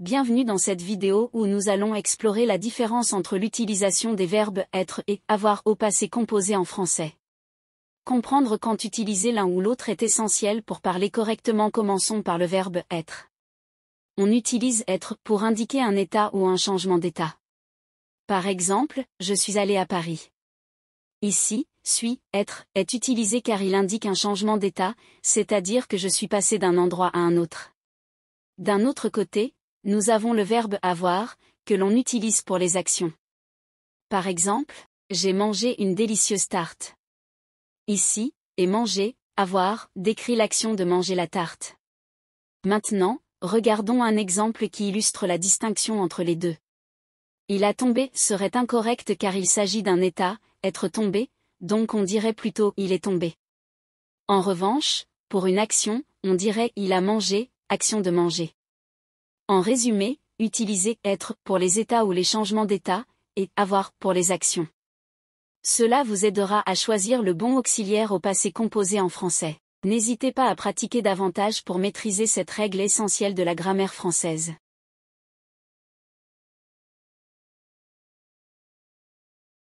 Bienvenue dans cette vidéo où nous allons explorer la différence entre l'utilisation des verbes être et avoir au passé composé en français. Comprendre quand utiliser l'un ou l'autre est essentiel pour parler correctement. Commençons par le verbe être. On utilise être pour indiquer un état ou un changement d'état. Par exemple, je suis allé à Paris. Ici, suis, être, est utilisé car il indique un changement d'état, c'est-à-dire que je suis passé d'un endroit à un autre. D'un autre côté, nous avons le verbe avoir, que l'on utilise pour les actions. Par exemple, j'ai mangé une délicieuse tarte. Ici, et manger, avoir, décrit l'action de manger la tarte. Maintenant, regardons un exemple qui illustre la distinction entre les deux. Il a tombé serait incorrect car il s'agit d'un état, être tombé, donc on dirait plutôt il est tombé. En revanche, pour une action, on dirait il a mangé, action de manger. En résumé, utilisez « être pour les états ou les changements d'état, et avoir pour les actions. Cela vous aidera à choisir le bon auxiliaire au passé composé en français. N'hésitez pas à pratiquer davantage pour maîtriser cette règle essentielle de la grammaire française.